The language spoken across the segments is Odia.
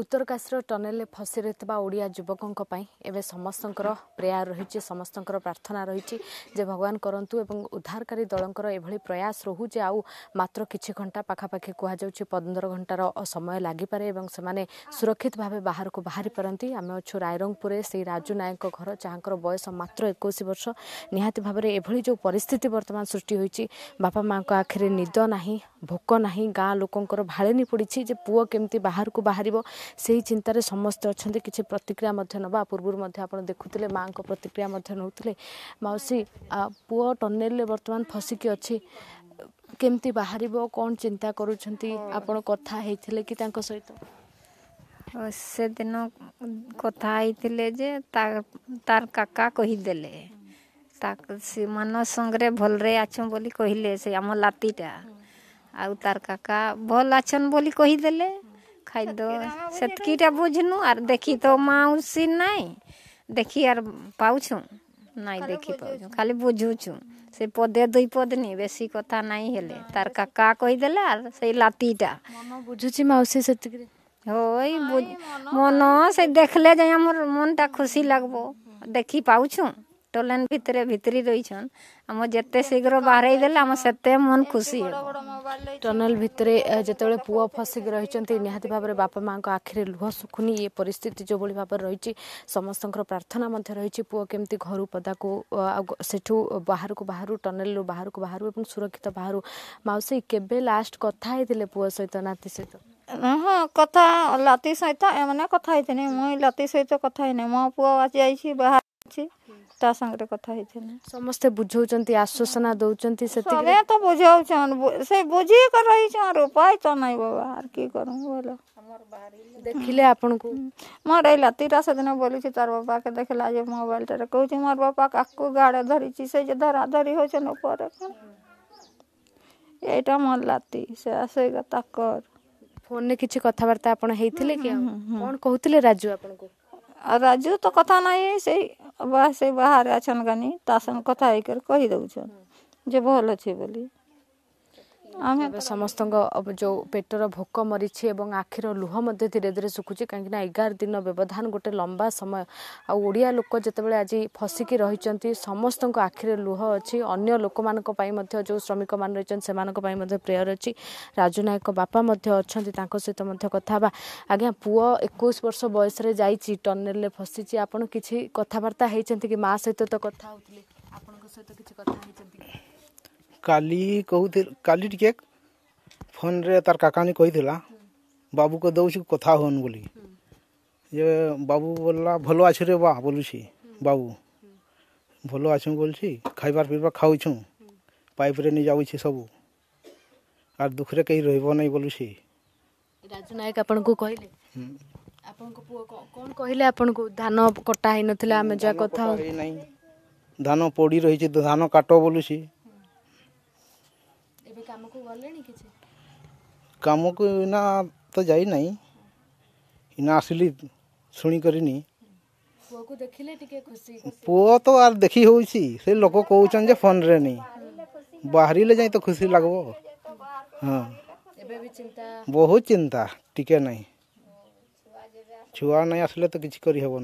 ଉତ୍ତରକାଶୀର ଟନେଲରେ ଫସି ରହିଥିବା ଓଡ଼ିଆ ଯୁବକଙ୍କ ପାଇଁ ଏବେ ସମସ୍ତଙ୍କର ପ୍ରେୟାର ରହିଛି ସମସ୍ତଙ୍କର ପ୍ରାର୍ଥନା ରହିଛି ଯେ ଭଗବାନ କରନ୍ତୁ ଏବଂ ଉଦ୍ଧାରକାରୀ ଦଳଙ୍କର ଏଭଳି ପ୍ରୟାସ ରହୁ ଯେ ଆଉ ମାତ୍ର କିଛି ଘଣ୍ଟା ପାଖାପାଖି କୁହାଯାଉଛି ପନ୍ଦର ଘଣ୍ଟାର ସମୟ ଲାଗିପାରେ ଏବଂ ସେମାନେ ସୁରକ୍ଷିତ ଭାବେ ବାହାରକୁ ବାହାରି ପାରନ୍ତି ଆମେ ଅଛୁ ରାଇରଙ୍ଗପୁରରେ ସେହି ରାଜୁ ନାୟକଙ୍କ ଘର ଯାହାଙ୍କର ବୟସ ମାତ୍ର ଏକୋଇଶ ବର୍ଷ ନିହାତି ଭାବରେ ଏଭଳି ଯେଉଁ ପରିସ୍ଥିତି ବର୍ତ୍ତମାନ ସୃଷ୍ଟି ହୋଇଛି ବାପା ମାଆଙ୍କ ଆଖିରେ ନିଦ ନାହିଁ ଭୋକ ନାହିଁ ଗାଁ ଲୋକଙ୍କର ଭାଳେନି ପଡ଼ିଛି ଯେ ପୁଅ କେମିତି ବାହାରକୁ ବାହାରିବ ସେହି ଚିନ୍ତାରେ ସମସ୍ତେ ଅଛନ୍ତି କିଛି ପ୍ରତିକ୍ରିୟା ମଧ୍ୟ ନେବା ପୂର୍ବରୁ ମଧ୍ୟ ଆପଣ ଦେଖୁଥିଲେ ମାଆଙ୍କ ପ୍ରତିକ୍ରିୟା ମଧ୍ୟ ନେଉଥିଲେ ମାଉସୀ ପୁଅ ଟନେଲରେ ବର୍ତ୍ତମାନ ଫସିକି ଅଛି କେମିତି ବାହାରିବ କ'ଣ ଚିନ୍ତା କରୁଛନ୍ତି ଆପଣ କଥା ହେଇଥିଲେ କି ତାଙ୍କ ସହିତ ସେଦିନ କଥା ହେଇଥିଲେ ଯେ ତାର କାକା କହିଦେଲେ ସେମାନଙ୍କ ସାଙ୍ଗରେ ଭଲରେ ଅଛୁ ବୋଲି କହିଲେ ସେ ଆମ ଲାତିଟା ଆଉ ତାର କାକା ଭଲ ଅଛନ୍ ବୋଲି କହିଦେଲେ खाद से बुझनु आर देखी तो माउसी नाई देखी आर पाछ नाई देखी पाछ खाली बुझुचु से पदे दुई पदनी बेसी कथा नाई हेले हाँ, तार काका कहिदे आर से लातीटा बुझुची माउसी से मन से देखले जे हमर मनटा खुशी लागबो हाँ। देखी पाछ ଲାଇନ୍ ଭିତରେ ଭିତରି ରହିଛନ୍ ଆମ ଯେତେ ଶୀଘ୍ର ବାହାରେଇ ଦେଲେ ଆମ ସେତେ ମନ ଖୁସି ଟନେଲ ଭିତରେ ଯେତେବେଳେ ପୁଅ ଫସିକି ରହିଛନ୍ତି ନିହାତି ଭାବରେ ବାପା ମାଆଙ୍କ ଆଖିରେ ଲୁହ ଶୁଖୁନି ଏ ପରିସ୍ଥିତି ଯେଉଁଭଳି ଭାବରେ ରହିଛି ସମସ୍ତଙ୍କର ପ୍ରାର୍ଥନା ମଧ୍ୟ ରହିଛି ପୁଅ କେମିତି ଘରୁ ପଦାକୁ ଆଉ ସେଠୁ ବାହାରକୁ ବାହାରୁ ଟନେଲରୁ ବାହାରକୁ ବାହାରୁ ଏବଂ ସୁରକ୍ଷିତ ବାହାରୁ ମାଉସୀ କେବେ ଲାଷ୍ଟ କଥା ହେଇଥିଲେ ପୁଅ ସହିତ ନାତି ସହିତ ହଁ କଥା ଲାତି ସହିତ ଏମାନେ କଥା ହେଇଥିଲି ମୁଇଁ ଲାତି ସହିତ କଥା ହେଇନି ମୋ ପୁଅ ଆଜି ଯାଇଛି ବାହାରିଛି ତା ସାଙ୍ଗରେ କଥା ହେଇଥିଲି ସମସ୍ତେ ବୁଝଉଛନ୍ତି ଆଶ୍ୱାସନା ଦଉଛନ୍ତି ସେତିକି ତ ବୁଝାଉଛନ୍ ସେ ବୁଝିକି ରହିଛନ୍ ଉପାୟ ତ ନାଇଁ ବାବା ଆର୍ କି କରମୁ ବୋଲ ଦେଖିଲେ ଆପଣଙ୍କୁ ମୋର ଏଇ ରାତିଟା ସେଦିନ ବୋଲିଛି ତାର ବାପାକେ ଦେଖିଲା ଯେ ମୋବାଇଲଟାରେ କହୁଛି ମୋର ବାପା କାକୁ ଗାଡ଼େ ଧରିଛି ସେ ଯେ ଧରା ଧରି ହଉଛନ୍ ଉପରେ ଏଇଟା ମୋର ଲାତି ସେ ଆସେଗା ତାକର ଫୋନରେ କିଛି କଥାବାର୍ତ୍ତା ଆପଣ ହେଇଥିଲେ କି କ'ଣ କହୁଥିଲେ ରାଜୁ ଆପଣଙ୍କୁ अ राजु त कथा नै बाहेक अछन् कि त सँग कथाक भोल अछोलि ସମସ୍ତଙ୍କ ଯେଉଁ ପେଟର ଭୋକ ମରିଛି ଏବଂ ଆଖିର ଲୁହ ମଧ୍ୟ ଧୀରେ ଧୀରେ ଶୁଖୁଛି କାହିଁକିନା ଏଗାର ଦିନ ବ୍ୟବଧାନ ଗୋଟେ ଲମ୍ବା ସମୟ ଆଉ ଓଡ଼ିଆ ଲୋକ ଯେତେବେଳେ ଆଜି ଫସିକି ରହିଛନ୍ତି ସମସ୍ତଙ୍କ ଆଖିରେ ଲୁହ ଅଛି ଅନ୍ୟ ଲୋକମାନଙ୍କ ପାଇଁ ମଧ୍ୟ ଯେଉଁ ଶ୍ରମିକମାନେ ରହିଛନ୍ତି ସେମାନଙ୍କ ପାଇଁ ମଧ୍ୟ ପ୍ରେୟର ଅଛି ରାଜୁନାୟକ ବାପା ମଧ୍ୟ ଅଛନ୍ତି ତାଙ୍କ ସହିତ ମଧ୍ୟ କଥା ହେବା ଆଜ୍ଞା ପୁଅ ଏକୋଇଶ ବର୍ଷ ବୟସରେ ଯାଇଛି ଟନେଲରେ ଫସିଛି ଆପଣ କିଛି କଥାବାର୍ତ୍ତା ହେଇଛନ୍ତି କି ମା ସହିତ ତ କଥା ହେଉଥିଲେ ଆପଣଙ୍କ ସହିତ କିଛି କଥା ହେଇଛନ୍ତି କାଲି କହୁଥିଲି କାଲି ଟିକେ ଫୋନ୍ରେ ତାର କାକାନି କହିଥିଲା ବାବୁକୁ ଦେଉଛି କଥା ହଉନି ବୋଲି ଯେ ବାବୁ ବୋଲା ଭଲ ଅଛୁ ରେ ବା ବୋଲୁଛି ବାବୁ ଭଲ ଅଛୁ ବୋଲୁଛି ଖାଇବାର ପିଇବାର ଖାଉଛୁ ପାଇପ୍ରେ ନେଇ ଯାଉଛି ସବୁ ଆର୍ ଦୁଃଖରେ କେହି ରହିବ ନାହିଁ ବୋଲୁଛି ରାଜୁ ନାୟକ ଆପଣଙ୍କୁ କହିଲେ ଆପଣଙ୍କ ପୁଅ କ'ଣ କହିଲେ ଆପଣଙ୍କୁ ଧାନ କଟା ହେଇନଥିଲା ଆମେ ଯାହା କଥା ନାହିଁ ଧାନ ପୋଡ଼ି ରହିଛି ଧାନ କାଟ ବୋଲୁଛି कम को गले नि किछ ना तो जाई नै इना असली सुनी करिनी पुओ तो आ देखी हो लोक से लोग फोन रे नै बाहरी ले जाई तो खुशी लागबो हां एबे बहुत चिंता टिके नै छुआ जे छुआ तो किसी करि हेबो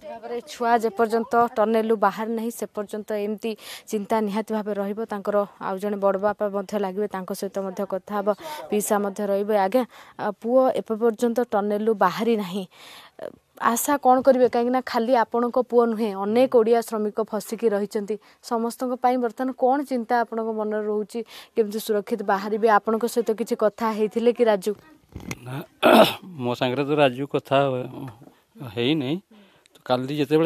ଭାବରେ ଛୁଆ ଯେପର୍ଯ୍ୟନ୍ତ ଟନେଲରୁ ବାହାରି ନାହିଁ ସେ ପର୍ଯ୍ୟନ୍ତ ଏମିତି ଚିନ୍ତା ନିହାତି ଭାବେ ରହିବ ତାଙ୍କର ଆଉ ଜଣେ ବଡ଼ ବାପା ମଧ୍ୟ ଲାଗିବେ ତାଙ୍କ ସହିତ ମଧ୍ୟ କଥା ହେବ ପିସା ମଧ୍ୟ ରହିବେ ଆଜ୍ଞା ପୁଅ ଏପର୍ଯ୍ୟନ୍ତ ଟନେଲରୁ ବାହାରି ନାହିଁ ଆଶା କ'ଣ କରିବେ କାହିଁକିନା ଖାଲି ଆପଣଙ୍କ ପୁଅ ନୁହେଁ ଅନେକ ଓଡ଼ିଆ ଶ୍ରମିକ ଫସିକି ରହିଛନ୍ତି ସମସ୍ତଙ୍କ ପାଇଁ ବର୍ତ୍ତମାନ କ'ଣ ଚିନ୍ତା ଆପଣଙ୍କ ମନରେ ରହୁଛି କେମିତି ସୁରକ୍ଷିତ ବାହାରିବେ ଆପଣଙ୍କ ସହିତ କିଛି କଥା ହେଇଥିଲେ କି ରାଜୁ ମୋ ସାଙ୍ଗରେ ତ ରାଜୁ କଥା ହେଇନି कल जिते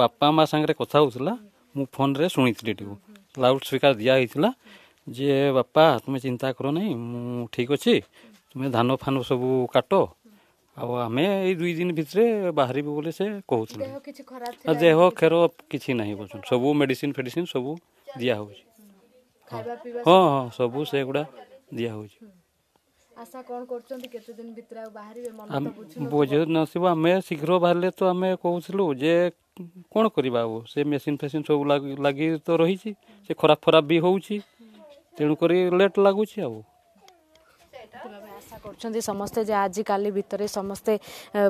बापा माँ सांगे कथा होता मु फोन रे शुणी थी लाउड स्पीकर दिखाई जे बापा तुम्हें चिंता करो ना मु ठीक अच्छे तुम्हें धान फान सब काट आम दुई दिन भितर बाहर बोले से कहते देह क्षेर किसी ना बोल सब मेडिसीन फेडिसीन सब दिया हाँ हाँ सब से गुड़ा दिया ଆଶା କ'ଣ କରୁଛନ୍ତି କେତେ ଦିନ ଭିତରେ ଆଉ ବାହାରିବେ ମନ ତ ବୁଝୁନି ବୋଝ ନସିବ ଆମେ ଶୀଘ୍ର ବାହାରିଲେ ତ ଆମେ କହୁଥିଲୁ ଯେ କ'ଣ କରିବା ଆଉ ସେ ମେସିନ୍ ଫେସିନ୍ ସବୁ ଲାଗି ତ ରହିଛି ସେ ଖରାପ ଫରାପ ବି ହେଉଛି ତେଣୁକରି ଲେଟ୍ ଲାଗୁଛି ଆଉ କରୁଛନ୍ତି ସମସ୍ତେ ଯେ ଆଜିକାଲି ଭିତରେ ସମସ୍ତେ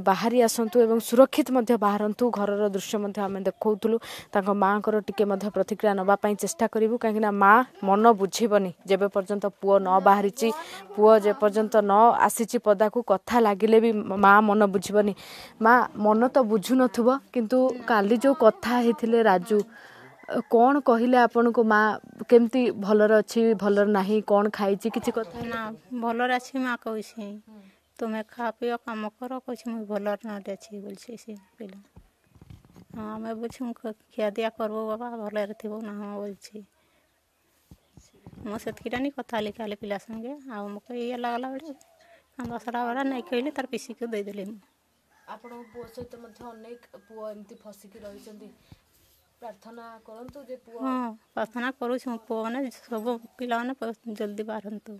ବାହାରି ଆସନ୍ତୁ ଏବଂ ସୁରକ୍ଷିତ ମଧ୍ୟ ବାହାରନ୍ତୁ ଘରର ଦୃଶ୍ୟ ମଧ୍ୟ ଆମେ ଦେଖାଉଥିଲୁ ତାଙ୍କ ମାଆଙ୍କର ଟିକେ ମଧ୍ୟ ପ୍ରତିକ୍ରିୟା ନେବା ପାଇଁ ଚେଷ୍ଟା କରିବୁ କାହିଁକିନା ମାଆ ମନ ବୁଝିବନି ଯେବେ ପର୍ଯ୍ୟନ୍ତ ପୁଅ ନ ବାହାରିଛି ପୁଅ ଯେପର୍ଯ୍ୟନ୍ତ ନ ଆସିଛି ପଦାକୁ କଥା ଲାଗିଲେ ବି ମାଆ ମନ ବୁଝିବନି ମାଆ ମନ ତ ବୁଝୁନଥିବ କିନ୍ତୁ କାଲି ଯେଉଁ କଥା ହେଇଥିଲେ ରାଜୁ କ'ଣ କହିଲେ ଆପଣଙ୍କୁ ମା' କେମିତି ଭଲରେ ଅଛି ଭଲରେ ନାହିଁ କ'ଣ ଖାଇଛି କିଛି କଥା ନା ଭଲରେ ଅଛି ମା' କହିଛି ତୁମେ ଖା ପିଅ କାମ କର କହିଛି ମୁଁ ଭଲରେ ନଟେ ଅଛି ବୋଲିଛି ସେ ପିଲା ହଁ ଆମେ ବୋଲଛୁ ଖିଆଦିଆ କରିବୁ ବାବା ଭଲରେ ଥିବ ନା ହଁ ବୋଲଛି ମୁଁ ସେତିକିଟା ନି କଥା ହେଲି ଖାଲି ପିଲା ସାଙ୍ଗେ ଆଉ ମୁଁ ଇଏ ଲାଗଲା ବେଳେ ଦଶହରା ବେଳେ ନାଇଁ କହିଲି ତାର ପିସିକୁ ଦେଇଦେଲି ମୁଁ ଆପଣଙ୍କ ପୁଅ ସହିତ ମଧ୍ୟ ଅନେକ ପୁଅ ଏମିତି ଫସିକି ରହିଛନ୍ତି ପ୍ରାର୍ଥନା କରନ୍ତୁ ହଁ ପ୍ରାର୍ଥନା କରୁଛୁ ପୁଅମାନେ ସବୁ ପିଲାମାନେ ଜଲ୍ଦି ବାହାରନ୍ତୁ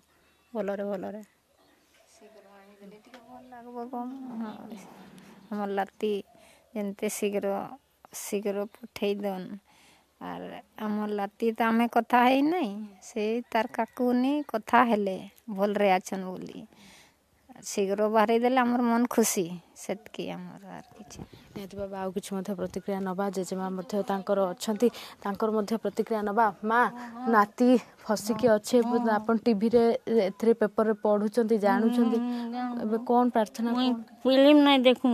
ଭଲରେ ଭଲରେ ଆମର ଲାତି ଯେମିତି ଶୀଘ୍ର ଶୀଘ୍ର ପଠେଇ ଦଉନ୍ ଆର୍ ଆମର ଲାତି ତ ଆମେ କଥା ହେଇନାହିଁ ସେଇ ତାର କାକୁନି କଥା ହେଲେ ଭଲରେ ଅଛନ୍ ବୋଲି ଶୀଘ୍ର ବାହାରେଇ ଦେଲେ ଆମର ମନ ଖୁସି ସେତିକି ଆମର ଆର କିଛି ନିହାତି ବାବା ଆଉ କିଛି ମଧ୍ୟ ପ୍ରତିକ୍ରିୟା ନେବା ଜେଜେମା ମଧ୍ୟ ତାଙ୍କର ଅଛନ୍ତି ତାଙ୍କର ମଧ୍ୟ ପ୍ରତିକ୍ରିୟା ନେବା ମା ନାତି ଫସିକି ଅଛି ଆପଣ ଟିଭିରେ ଏଥିରେ ପେପରରେ ପଢ଼ୁଛନ୍ତି ଜାଣୁଛନ୍ତି ଏବେ କ'ଣ ପ୍ରାର୍ଥନା ଫିଲ୍ମ ନାଇଁ ଦେଖୁ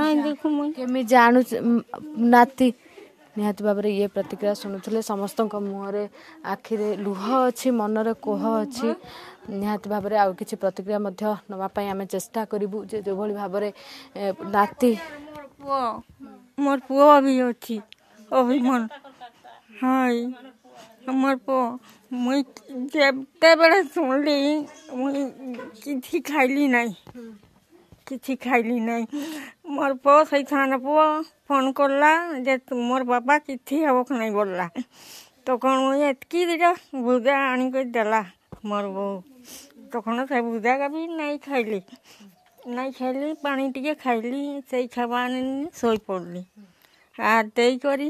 ନାଇଁ ଦେଖୁ ମୁଁ କେମିତି ଜାଣୁଛି ନାତି ନିହାତି ଭାବରେ ଇଏ ପ୍ରତିକ୍ରିୟା ଶୁଣୁଥିଲେ ସମସ୍ତଙ୍କ ମୁହଁରେ ଆଖିରେ ଲୁହ ଅଛି ମନରେ କୋହ ଅଛି ନିହାତି ଭାବରେ ଆଉ କିଛି ପ୍ରତିକ୍ରିୟା ମଧ୍ୟ ନେବା ପାଇଁ ଆମେ ଚେଷ୍ଟା କରିବୁ ଯେ ଯେଉଁଭଳି ଭାବରେ ନାତି ପୁଅ ମୋର ପୁଅ ବି ଅଛି ଅଭିମନ ହଁ ମୋର ପୁଅ ମୁଇଁ ଯେତେବେଳେ ଶୁଣିଲି ମୁଇଁ କିଛି ଖାଇଲି ନାହିଁ କିଛି ଖାଇଲି ନାହିଁ ମୋର ପୁଅ ସେଇ ସାନ ପୁଅ ଫୋନ୍ କଲା ଯେ ମୋର ବାବା କିଛି ହେବକୁ ନାହିଁ ବୋଲିଲା ତখন ଏତିକି ଦୁଇଟା ଭୁଜା ଆଣିକରି ଦେଲା ମୋର ବୋଉ ତখন ସେ ଭୁଜାଗା ବି ନାଇଁ ଖାଇଲି ନାଇଁ ଖାଇଲି ପାଣି ଟିକେ ଖାଇଲି ସେଇ ଖାଇବା ଆଣିଲି ଶୋଇପଡ଼ିଲି ଆଉ ଦେଇକରି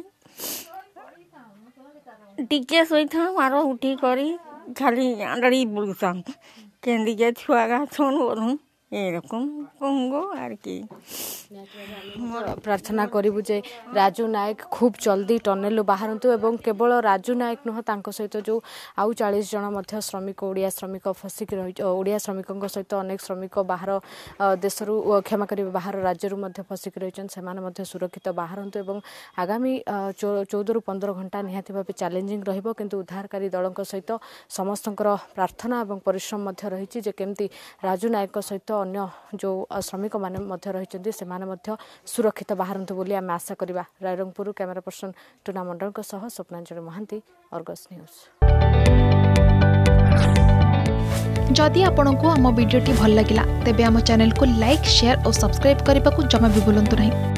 ଟିକେ ଶୋଇଥାଉ ଆର ଉଠି କରି ଖାଲି ଆଣ୍ଡାଳି ବୁଲୁଥାଉ କେମିତି ଯେ ଛୁଆ ଗାଛନ୍ ବୋଲୁଁ ଏରকମ କହୁଙ୍ଗ ଆର କି ପ୍ରାର୍ଥନା କରିବୁ ଯେ ରାଜୁ ନାୟକ ଖୁବ୍ ଜଲ୍ଦି ଟନେଲରୁ ବାହାରନ୍ତୁ ଏବଂ କେବଳ ରାଜୁ ନାୟକ ନୁହଁ ତାଙ୍କ ସହିତ ଯେଉଁ ଆଉ ଚାଳିଶ ଜଣ ମଧ୍ୟ ଶ୍ରମିକ ଓଡ଼ିଆ ଶ୍ରମିକ ଫସିକି ରହିଛ ଓଡ଼ିଆ ଶ୍ରମିକଙ୍କ ସହିତ ଅନେକ ଶ୍ରମିକ ବାହାର ଦେଶରୁ କ୍ଷମା କରିବେ ବାହାର ରାଜ୍ୟରୁ ମଧ୍ୟ ଫସିକି ରହିଛନ୍ତି ସେମାନେ ମଧ୍ୟ ସୁରକ୍ଷିତ ବାହାରନ୍ତୁ ଏବଂ ଆଗାମୀ ଚଉଦରୁ ପନ୍ଦର ଘଣ୍ଟା ନିହାତି ଭାବେ ଚ୍ୟାଲେଞ୍ଜିଂ ରହିବ କିନ୍ତୁ ଉଦ୍ଧାରକାରୀ ଦଳଙ୍କ ସହିତ ସମସ୍ତଙ୍କର ପ୍ରାର୍ଥନା ଏବଂ ପରିଶ୍ରମ ମଧ୍ୟ ରହିଛି ଯେ କେମିତି ରାଜୁ ନାୟକଙ୍କ ସହିତ अन्य जो श्रमिक मध्य सुरक्षित आमे आशा रायरंगपुर क्यमेरा पर्सन टुना को सह स्वप्नाञ्च महान्त अर्गज न्युज जति आप भिडियो भागला तेह्र लयर सब्सक्राइब जमा